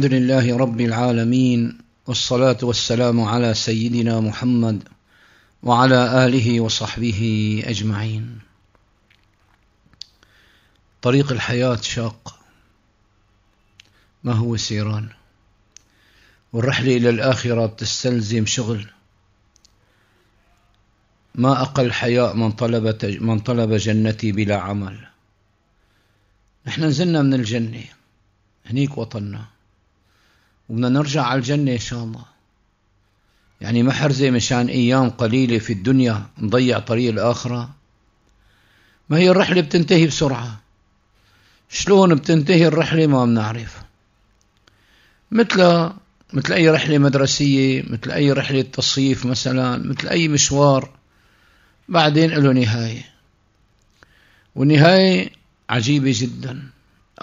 الحمد لله رب العالمين والصلاة والسلام على سيدنا محمد وعلى آله وصحبه أجمعين طريق الحياة شاق ما هو سيران والرحلة إلى الآخرة تستلزم شغل ما أقل حياء من طلب, من طلب جنتي بلا عمل نحن نزلنا من الجنة هنيك وطننا وبدنا نرجع على الجنة إن شاء الله يعني محرزة مشان أيام قليلة في الدنيا نضيع طريق الآخرة ما هي الرحلة بتنتهي بسرعة شلون بتنتهي الرحلة ما بنعرف مثل مثل أي رحلة مدرسية مثل أي رحلة تصيف مثلا مثل أي مشوار بعدين له نهاية والنهاية عجيبة جدا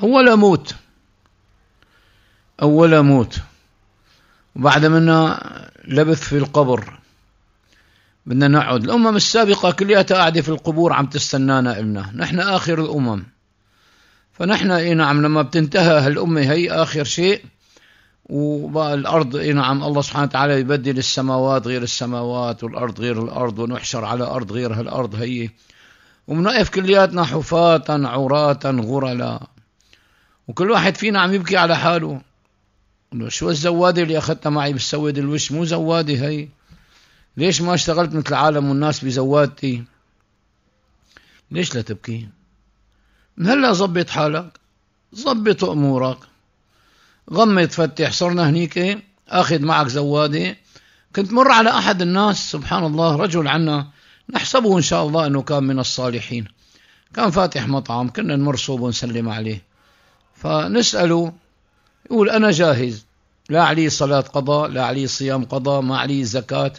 أولا موت أول موت وبعد منا لبث في القبر بدنا نقعد الأمم السابقة كلياتها قاعدة في القبور عم تستنانا إلنا نحن آخر الأمم فنحن إيه نعم لما بتنتهى هالأمة هي آخر شيء وبقى الأرض إيه نعم الله سبحانه وتعالى يبدل السماوات غير السماوات والأرض غير الأرض ونحشر على أرض غير هالأرض هي ومنقف كلياتنا حفاة عراة غرلا وكل واحد فينا عم يبكي على حاله شو الزوادة اللي أخذتها معي بالسواد الوش مو زوادة هي ليش ما اشتغلت مثل العالم والناس بزوادتي ليش لا تبكي من هلا ظبط حالك ظبط أمورك غمض فتح صرنا هنيك أخذ معك زوادة كنت مر على أحد الناس سبحان الله رجل عنا نحسبه إن شاء الله أنه كان من الصالحين كان فاتح مطعم كنا نمر صوبه ونسلم عليه فنسأله يقول أنا جاهز لا عليه صلاة قضاء لا عليه صيام قضاء ما عليه زكاة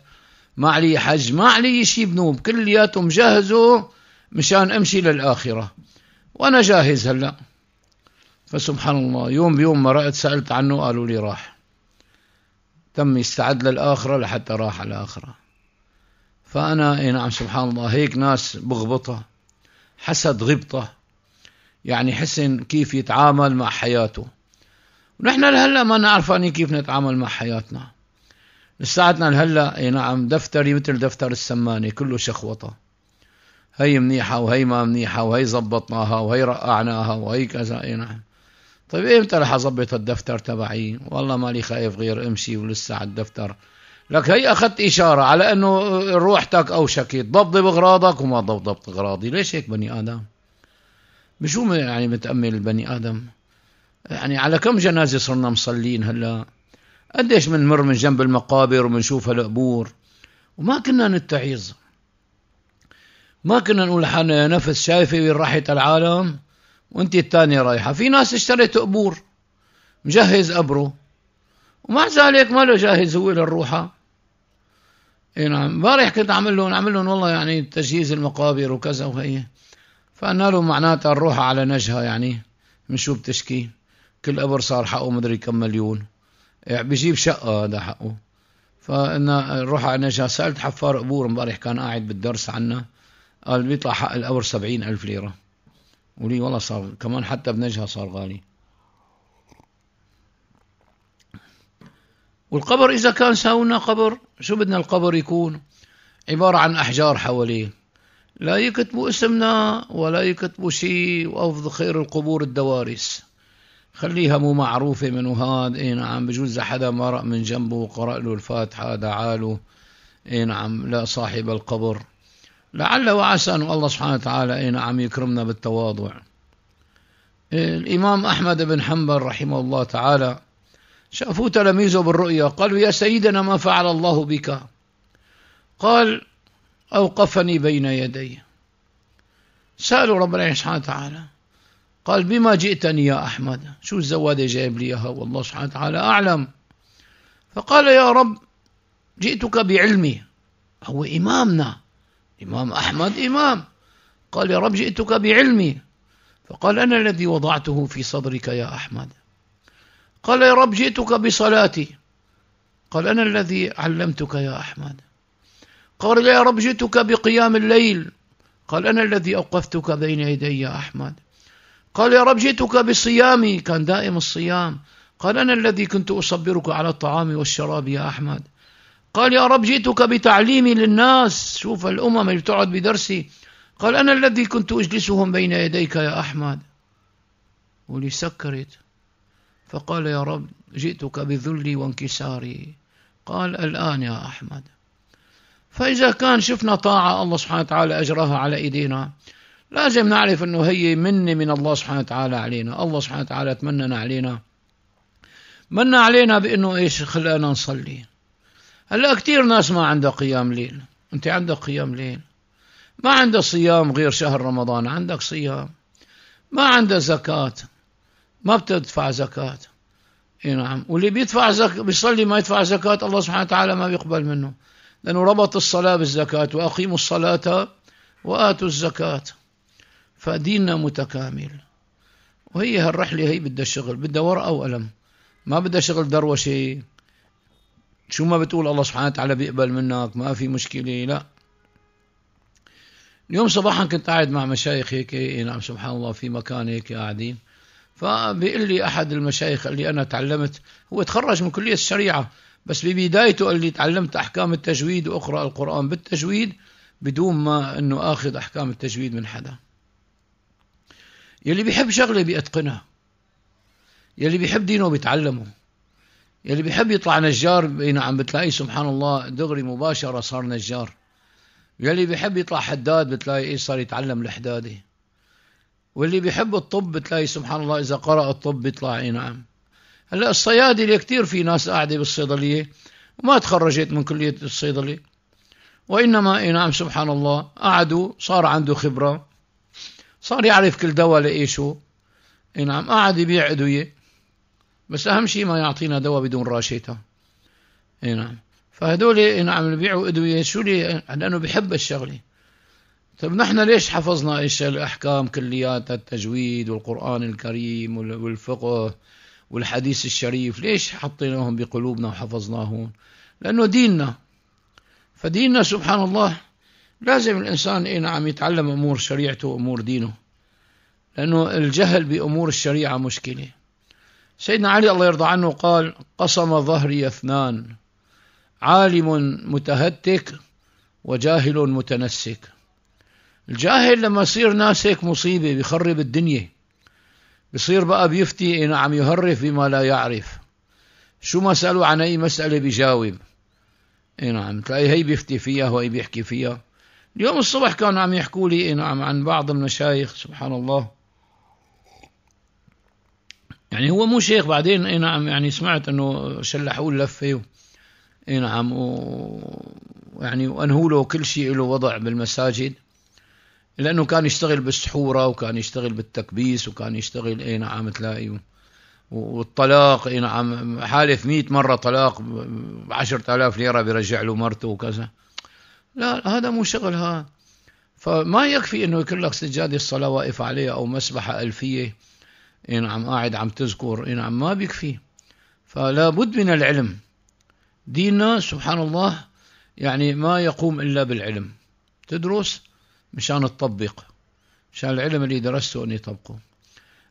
ما عليه حج ما عليه شيء بنوب كلياتهم جهزوا مشان امشي للآخرة وأنا جاهز هلأ فسبحان الله يوم بيوم ما رأيت سألت عنه قالوا لي راح تم يستعد للآخرة لحتى راح على الآخرة فأنا إيه نعم سبحان الله هيك ناس بغبطة حسد غبطة يعني حسن كيف يتعامل مع حياته ونحن لهلا ما نعرف أني كيف نتعامل مع حياتنا لساعتنا لهلا اي نعم دفتري مثل دفتر السمانه كله شخوطه هي منيحه وهي ما منيحه وهي زبطناها وهي رقعناها وهي كذا اي نعم طيب امتى رح اظبط الدفتر تبعي والله مالي خايف غير امشي ولسه على الدفتر لك هي اخذت اشاره على انه روحتك اوشكت ضبضب اغراضك وما ضبضبت اغراضي ليش هيك بني ادم بشو يعني متامل البني ادم يعني على كم جنازة صرنا مصلين هلا قديش بنمر من جنب المقابر وبنشوف هالقبور وما كنا نتعظ ما كنا نقول حالنا يا نفس شايفة وين راحت العالم وانت الثانية رايحة في ناس اشترت قبور مجهز قبره ومع ذلك ما له جاهز هو للروحة اي نعم امبارح كنت عامل لهم عامل لهم والله يعني تجهيز المقابر وكذا وهي فقلنا له معناتها الروح على نجها يعني من شو بتشكي كل قبر صار حقه مدري كم مليون يعني بيجيب شقة هذا حقه فانا نروح على سالت حفار قبور امبارح كان قاعد بالدرس عنا قال بيطلع حق القبر سبعين ألف ليرة ولي والله صار كمان حتى بنجها صار غالي والقبر إذا كان ساونا قبر شو بدنا القبر يكون عبارة عن أحجار حواليه لا يكتبوا اسمنا ولا يكتبوا شيء وافض خير القبور الدوارس خليها مو معروفة من وهاد اي نعم بجوز حدا مرق من جنبه وقرأ له الفاتحة دعاله اي نعم لا صاحب القبر لعل وعسى أن الله سبحانه وتعالى اي نعم يكرمنا بالتواضع إيه الإمام أحمد بن حنبل رحمه الله تعالى شافوا تلاميذه بالرؤيا قالوا يا سيدنا ما فعل الله بك قال أوقفني بين يدي سألوا ربنا سبحانه وتعالى قال بما جئتني يا أحمد شو الزوادة جايب لي إياها والله سبحانه وتعالى أعلم فقال يا رب جئتك بعلمي هو إمامنا إمام أحمد إمام قال يا رب جئتك بعلمي فقال أنا الذي وضعته في صدرك يا أحمد قال يا رب جئتك بصلاتي قال أنا الذي علمتك يا أحمد قال يا رب جئتك بقيام الليل قال أنا الذي أوقفتك بين يدي يا أحمد قال يا رب جئتك بصيامي كان دائم الصيام قال أنا الذي كنت أصبرك على الطعام والشراب يا أحمد قال يا رب جئتك بتعليمي للناس شوف الأمم اللي بتقعد بدرسي قال أنا الذي كنت أجلسهم بين يديك يا أحمد ولي سكرت فقال يا رب جئتك بذلي وانكساري قال الآن يا أحمد فإذا كان شفنا طاعة الله سبحانه وتعالى أجراها على إيدينا لازم نعرف أنه هي منة من الله سبحانه وتعالى علينا الله سبحانه وتعالى تمنن علينا من علينا بأنه إيش خلانا نصلي هلا كثير ناس ما عندها قيام ليل أنت عندك قيام ليل ما عندك صيام غير شهر رمضان عندك صيام ما عندها زكاة ما بتدفع زكاة اي نعم واللي بيدفع زك... بيصلي ما يدفع زكاة الله سبحانه وتعالى ما بيقبل منه لأنه ربط الصلاة بالزكاة وأقيموا الصلاة وآتوا الزكاة فديننا متكامل وهي هالرحلة هي بدها شغل بدها ورقة وقلم ما بدها شغل دروشة شو ما بتقول الله سبحانه وتعالى بيقبل منك ما في مشكلة لا اليوم صباحا كنت قاعد مع مشايخ هيك إيه، إيه، نعم سبحان الله في مكان هيك قاعدين فبيقول لي أحد المشايخ قال لي أنا تعلمت هو تخرج من كلية الشريعة بس ببدايته قال لي تعلمت أحكام التجويد وأقرأ القرآن بالتجويد بدون ما أنه آخذ أحكام التجويد من حدا يلي بيحب شغله بيتقنها يلي بيحب دينه بيتعلمه يلي بيحب يطلع نجار اي نعم بتلاقيه سبحان الله دغري مباشره صار نجار يلي بيحب يطلع حداد بتلاقي ايه صار يتعلم الحداده واللي بيحب الطب بتلاقي سبحان الله اذا قرأ الطب بيطلع اي نعم هلا الصيادله كثير في ناس قاعده بالصيدليه وما تخرجت من كليه الصيدله وانما اي نعم سبحان الله قعدوا صار عنده خبره صار يعرف كل دواء لإيشو اي نعم قاعد يبيع أدوية بس أهم شيء ما يعطينا دواء بدون راشيتا اي نعم فهدول اي نعم بيبيعوا أدوية شو لي لأنه بحب الشغلة طيب نحن ليش حفظنا ايش الأحكام كلياتها التجويد والقرآن الكريم والفقه والحديث الشريف ليش حطيناهم بقلوبنا وحفظناهم لأنه ديننا فديننا سبحان الله لازم الإنسان إيه نعم يتعلم أمور شريعته وأمور دينه لأنه الجهل بأمور الشريعة مشكلة سيدنا علي الله يرضى عنه قال قسم ظهري اثنان عالم متهتك وجاهل متنسك الجاهل لما يصير ناسك مصيبة بيخرب الدنيا بصير بقى بيفتي إيه، نعم يهرف بما لا يعرف شو ما سألوا عن أي مسألة بيجاوب اي نعم تلاقي هي بيفتي فيها وهي بيحكي فيها اليوم الصبح كانوا عم يحكوا لي نعم عن بعض المشايخ سبحان الله يعني هو مو شيخ بعدين اي نعم يعني سمعت انه شلحوه اللفه اي نعم ويعني وانهوا له كل شيء له وضع بالمساجد لانه كان يشتغل بالسحوره وكان يشتغل بالتكبيس وكان يشتغل اي نعم تلاقي والطلاق اي نعم حالف 100 مره طلاق ب 10000 ليره بيرجع له مرته وكذا لا هذا مو شغلها فما يكفي انه يكون لك سجاده الصلاه واقف عليها او مسبحه الفيه ان نعم قاعد عم تذكر ان نعم ما بيكفي فلا بد من العلم ديننا سبحان الله يعني ما يقوم إلا بالعلم تدرس مشان تطبق مشان العلم اللي درسته أني طبقه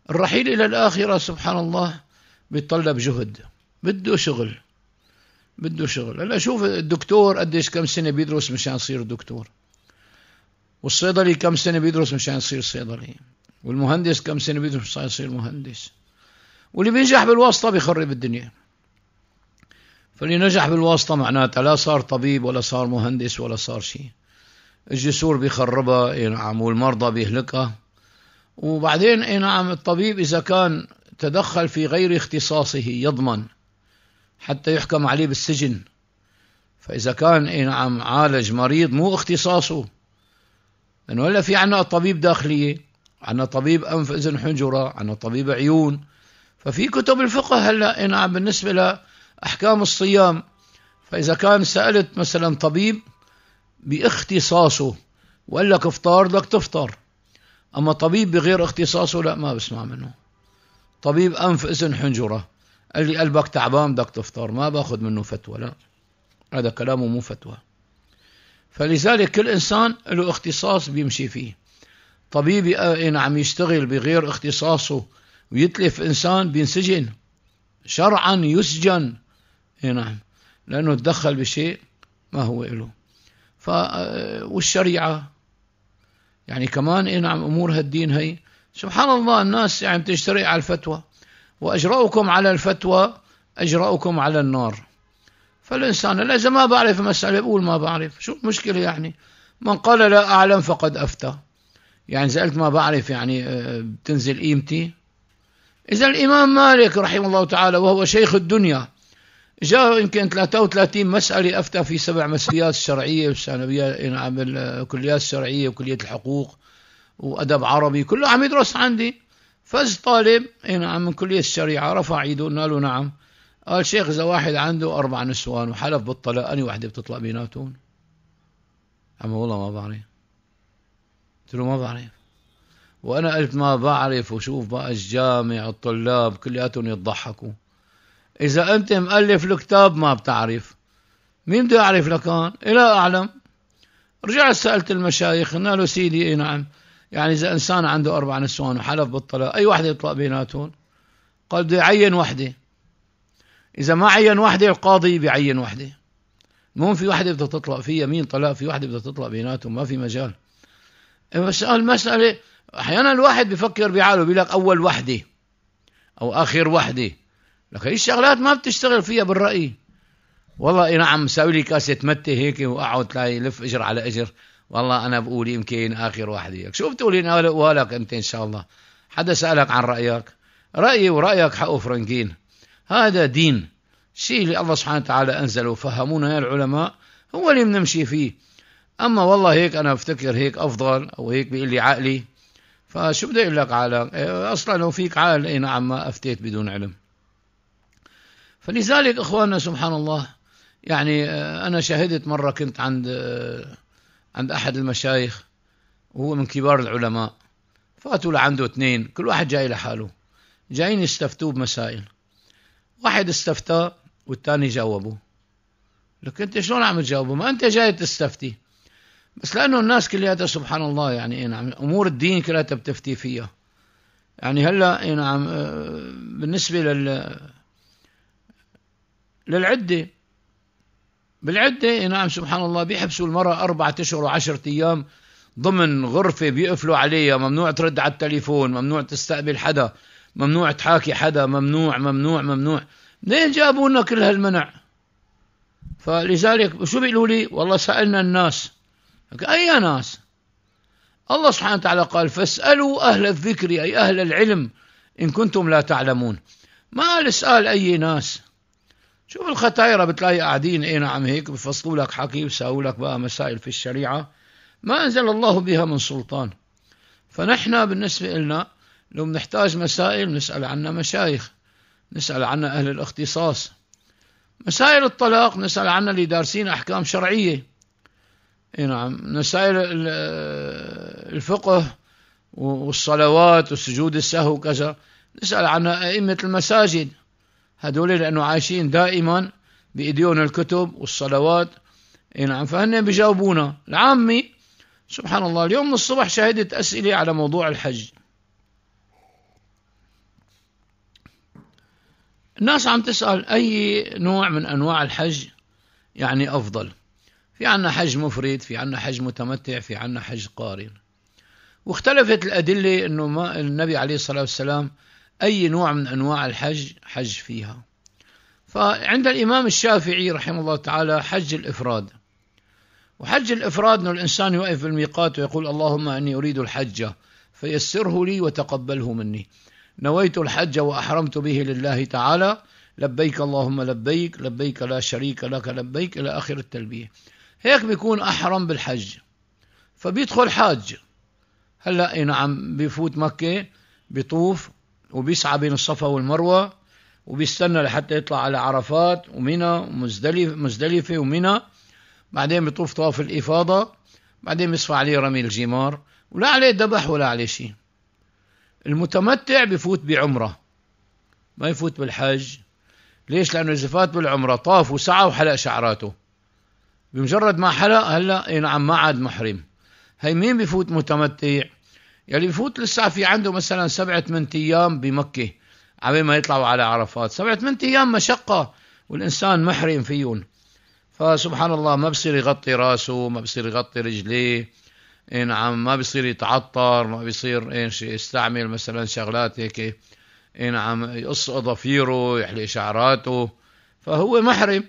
الرحيل إلى الآخرة سبحان الله بيتطلب جهد بده شغل بده شغل هلا شوف الدكتور قديش كم سنه بيدرس مشان يصير دكتور والصيدلي كم سنه بيدرس مشان يصير صيدلي والمهندس كم سنه بيدرس مشان يصير مهندس واللي بينجح بالواسطه بيخرب الدنيا فاللي نجح بالواسطه معناتها لا صار طبيب ولا صار مهندس ولا صار شيء الجسور بيخربها اي نعم والمرضى بيهلكها وبعدين اي نعم الطبيب اذا كان تدخل في غير اختصاصه يضمن حتى يحكم عليه بالسجن فإذا كان إيه نعم عالج مريض مو اختصاصه لأنه هلا في عنا طبيب داخلية عنا طبيب أنف إذن حنجرة عنا طبيب عيون ففي كتب الفقه هلا إيه نعم بالنسبة لأحكام الصيام فإذا كان سألت مثلا طبيب باختصاصه وقال لك افطار بدك تفطر أما طبيب بغير اختصاصه لا ما بسمع منه طبيب أنف إذن حنجرة قال لي قلبك تعبان بدك تفطر ما باخذ منه فتوى لا هذا كلامه مو فتوى فلذلك كل إنسان له اختصاص بيمشي فيه طبيب إن إيه، عم يشتغل بغير اختصاصه ويتلف إنسان بينسجن شرعا يسجن اي نعم لأنه تدخل بشيء ما هو له ف آه، والشريعة يعني كمان اي نعم أمور هالدين هي سبحان الله الناس يعني تشتري على الفتوى وأجرأكم على الفتوى أجرأكم على النار فالإنسان إذا ما بعرف مسألة بقول ما بعرف شو المشكلة يعني من قال لا أعلم فقد أفتى يعني إذا قلت ما بعرف يعني آه، بتنزل قيمتي إذا الإمام مالك رحمه الله تعالى وهو شيخ الدنيا جاء يمكن 33 مسألة أفتى في سبع مسليات الشرعية والثانوية نعم الكليات الشرعية وكلية الحقوق وأدب عربي كله عم يدرس عندي فاز طالب اي نعم من كلية الشريعة رفع ايده قلنا له نعم قال شيخ إذا واحد عنده أربع نسوان وحلف بالطلاق أني وحدة بتطلع بيناتهم عم والله ما بعرف قلت له ما بعرف وأنا قلت ما بعرف وشوف بقى الجامع الطلاب كلياتهم يتضحكوا إذا أنت مؤلف الكتاب ما بتعرف مين بده يعرف لكان؟ لا أعلم رجعت سألت المشايخ قلنا له سيدي اي نعم يعني إذا إنسان عنده أربع نسوان وحلف بالطلاق أي واحدة يطلق بيناتهم قال بده يعين وحدة إذا ما عين وحدة القاضي بيعين وحدة المهم في وحدة بدها تطلق فيها مين طلاق في وحدة بدها تطلق بيناتهم ما في مجال بس المسألة أحيانا الواحد بفكر بعاله بيقول لك أول وحدة أو آخر وحدة لك هي الشغلات ما بتشتغل فيها بالرأي والله إيه نعم ساوي لي كاسة متي هيك وأقعد لا يلف إجر على إجر والله أنا بقول يمكن آخر واحد إياك شو بتقولي أنا ولك أنت إن شاء الله حدا سألك عن رأيك رأيي ورأيك حقه فرنكين هذا دين شيء اللي الله سبحانه وتعالى أنزله وفهمونا يا العلماء هو اللي بنمشي فيه أما والله هيك أنا بفتكر هيك أفضل أو هيك بيقول لي عقلي فشو بدي أقول لك على أصلا لو فيك عقل أي نعم ما أفتيت بدون علم فلذلك إخواننا سبحان الله يعني آه، أنا شهدت مرة كنت عند آه، عند أحد المشايخ وهو من كبار العلماء فاتوا لعنده اثنين كل واحد جاي لحاله جايين يستفتوه بمسائل واحد استفتاه والثاني جاوبه لك انت شلون عم تجاوبه ما انت جاي تستفتي بس لانه الناس كلياتها سبحان الله يعني اي نعم امور الدين كلياتها بتفتي فيها يعني هلا اي نعم آه، بالنسبه لل للعده بالعدة نعم سبحان الله بيحبسوا المرأة أربعة أشهر وعشرة أيام ضمن غرفة بيقفلوا عليها ممنوع ترد على التليفون ممنوع تستقبل حدا ممنوع تحاكي حدا ممنوع ممنوع ممنوع منين جابوا لنا كل هالمنع فلذلك شو بيقولوا لي والله سألنا الناس أي ناس الله سبحانه وتعالى قال فاسألوا أهل الذكر أي أهل العلم إن كنتم لا تعلمون ما قال اسأل أي ناس شوف الختايرة بتلاقي قاعدين اي نعم هيك بفصلوا لك حكي وساووا لك بقى مسائل في الشريعة ما أنزل الله بها من سلطان فنحن بالنسبة لنا لو بنحتاج مسائل نسأل عنا مشايخ نسأل عنا أهل الاختصاص مسائل الطلاق نسأل عنا اللي دارسين أحكام شرعية اي نعم مسائل الفقه والصلوات وسجود السهو وكذا نسأل عنا أئمة المساجد هدول لأنه عايشين دائما بإيديهم الكتب والصلوات اي نعم فهن بجاوبونا العامي سبحان الله اليوم من الصبح شهدت أسئلة على موضوع الحج الناس عم تسأل أي نوع من أنواع الحج يعني أفضل في عنا حج مفرد في عنا حج متمتع في عنا حج قارن واختلفت الأدلة أنه ما النبي عليه الصلاة والسلام أي نوع من أنواع الحج حج فيها فعند الإمام الشافعي رحمه الله تعالى حج الإفراد وحج الإفراد أن الإنسان يقف في الميقات ويقول اللهم أني أريد الحج فيسره لي وتقبله مني نويت الحج وأحرمت به لله تعالى لبيك اللهم لبيك لبيك لا شريك لك لبيك إلى آخر التلبية هيك بيكون أحرم بالحج فبيدخل حاج هلا اي نعم بيفوت مكة بيطوف وبيسعى بين الصفا والمروة وبيستنى لحتى يطلع على عرفات ومنى ومزدلفة مزدلفة ومنى بعدين بيطوف طواف الإفاضة بعدين بيصفى عليه رمي الجمار ولا عليه ذبح ولا عليه شيء المتمتع بفوت بعمرة ما يفوت بالحج ليش لأنه إذا فات بالعمرة طاف وسعى وحلق شعراته بمجرد ما حلق هلا اي نعم ما عاد محرم هي مين بفوت متمتع يلي بفوت لسه في عنده مثلا سبعة ثمان أيام بمكة عبين ما يطلعوا على عرفات سبعة ثمان أيام مشقة والإنسان محرم فيهم فسبحان الله ما بصير يغطي راسه ما بصير يغطي رجليه اي نعم ما بصير يتعطر ما بصير ايش يستعمل مثلا شغلات هيك اي نعم يقص أظافيره يحلق شعراته فهو محرم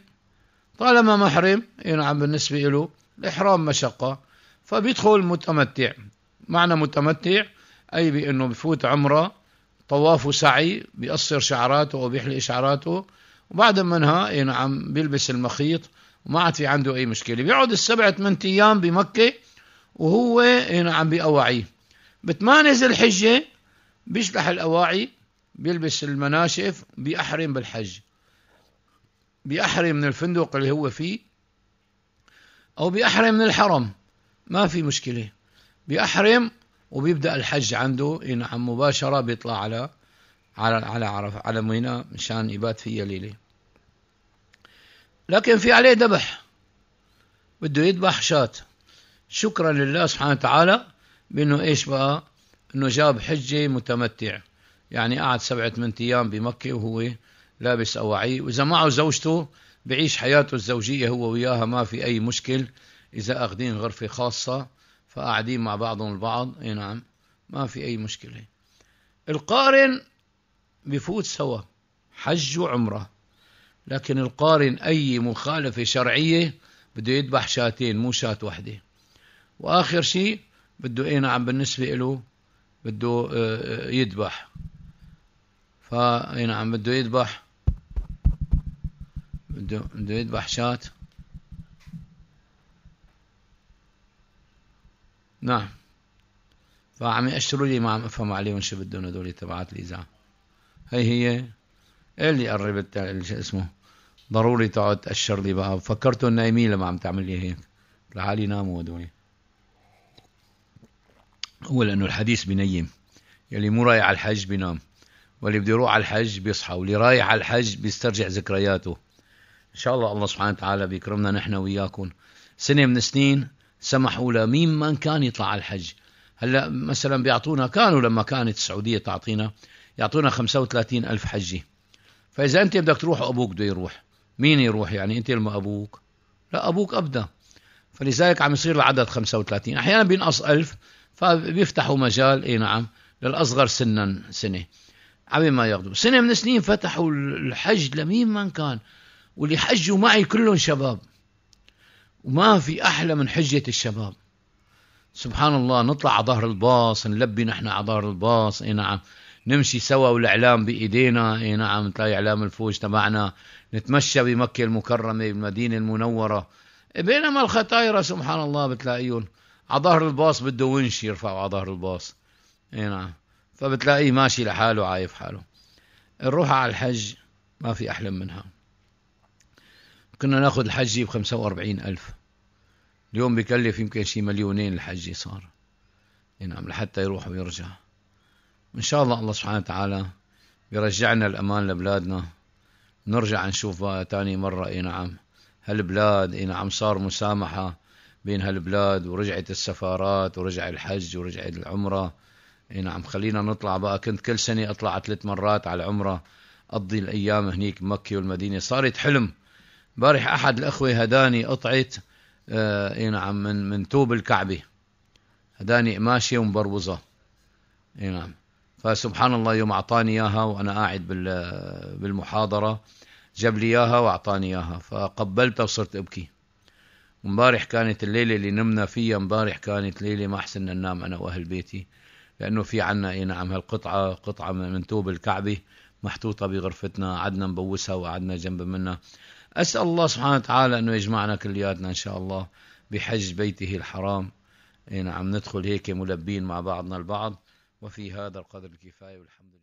طالما محرم اي نعم بالنسبة له الإحرام مشقة فبيدخل متمتع معنى متمتع أي بأنه بفوت عمره طواف وسعي بيقصر شعراته وبيحلق شعراته وبعد منها اي إيه نعم بيلبس المخيط وما عاد في عنده أي مشكلة بيقعد السبع ثمان أيام بمكة وهو إيه نعم بأواعيه بثمانية ذي الحجة بيشلح الأواعي بيلبس المناشف بيحرم بالحج بيحرم من الفندق اللي هو فيه أو بيحرم من الحرم ما في مشكلة بيحرم وبيبدأ الحج عنده ينعم مباشرة بيطلع على على على عرف على ميناء مشان يبات فيها ليلة لكن في عليه ذبح بده يذبح شاة شكرا لله سبحانه وتعالى بأنه إيش بقى أنه جاب حجة متمتع يعني قعد سبعة من أيام بمكة وهو لابس أواعي وإذا معه زوجته بعيش حياته الزوجية هو وياها ما في أي مشكل إذا أخذين غرفة خاصة فقاعدين مع بعضهم البعض اي نعم ما في أي مشكلة القارن بفوت سوا حج وعمرة لكن القارن أي مخالفة شرعية بده يذبح شاتين مو شات وحدة وآخر شيء بده اي نعم بالنسبة له بده آه، آه، يذبح فاي نعم بده يذبح بده بده يذبح شات نعم فعم يأشروا لي ما عم أفهم عليهم شو بدهم هدول تبعات الإذاعة هي هي إيه اللي قربت شو اسمه ضروري تقعد تأشر لي بقى فكرتهم نايمين لما عم تعمل لي هيك لحالي ناموا هدول هو لأنه الحديث بنيم يلي مو رايح على الحج بينام واللي بده يروح على الحج بيصحى واللي رايح على الحج بيسترجع ذكرياته ان شاء الله الله سبحانه وتعالى بيكرمنا نحن وياكم سنه من السنين سمحوا لمين من كان يطلع على الحج هلا مثلا بيعطونا كانوا لما كانت السعودية تعطينا يعطونا 35 ألف حجي فإذا أنت بدك تروح أبوك بده يروح مين يروح يعني أنت لما أبوك لا أبوك أبدا فلذلك عم يصير العدد 35 أحيانا بينقص ألف فبيفتحوا مجال اي نعم للأصغر سنا سنة عم ما ياخذوا سنة من السنين فتحوا الحج لمين من كان واللي حجوا معي كلهم شباب وما في أحلى من حجة الشباب سبحان الله نطلع على ظهر الباص نلبي نحن على ظهر الباص اي نعم نمشي سوا والاعلام بايدينا اي نعم تلاقي اعلام الفوج تبعنا نتمشى بمكه المكرمه بالمدينه المنوره بينما الختايره سبحان الله بتلاقيهم على ظهر الباص بده ونش يرفعوا على ظهر الباص اي نعم فبتلاقيه ماشي لحاله عايف حاله نروح على الحج ما في احلم منها كنا ناخذ الحجي ب 45 ألف اليوم بكلف يمكن شي مليونين الحجي صار ينعم لحتى يروح ويرجع إن شاء الله الله سبحانه وتعالى بيرجعنا الأمان لبلادنا نرجع نشوف بقى تاني مرة إي نعم هالبلاد إي نعم صار مسامحة بين هالبلاد ورجعت السفارات ورجع الحج ورجعت العمرة إي نعم خلينا نطلع بقى كنت كل سنة أطلع ثلاث مرات على العمرة أقضي الأيام هنيك بمكة والمدينة صارت حلم امبارح احد الاخوه هداني قطعه آه اي نعم من من توب الكعبه هداني قماشه ومبروزه اي نعم فسبحان الله يوم اعطاني اياها وانا قاعد بالمحاضره جاب لي اياها واعطاني اياها فقبلتها وصرت ابكي امبارح كانت الليله اللي نمنا فيها امبارح كانت ليله ما احسننا ننام انا واهل بيتي لانه في عنا اي نعم هالقطعه قطعه من توب الكعبه محطوطه بغرفتنا قعدنا نبوسها وقعدنا جنب منها أسأل الله سبحانه وتعالى أنه يجمعنا كلياتنا إن شاء الله بحج بيته الحرام إيه، عم ندخل هيك ملبين مع بعضنا البعض وفي هذا القدر الكفاية والحمد لله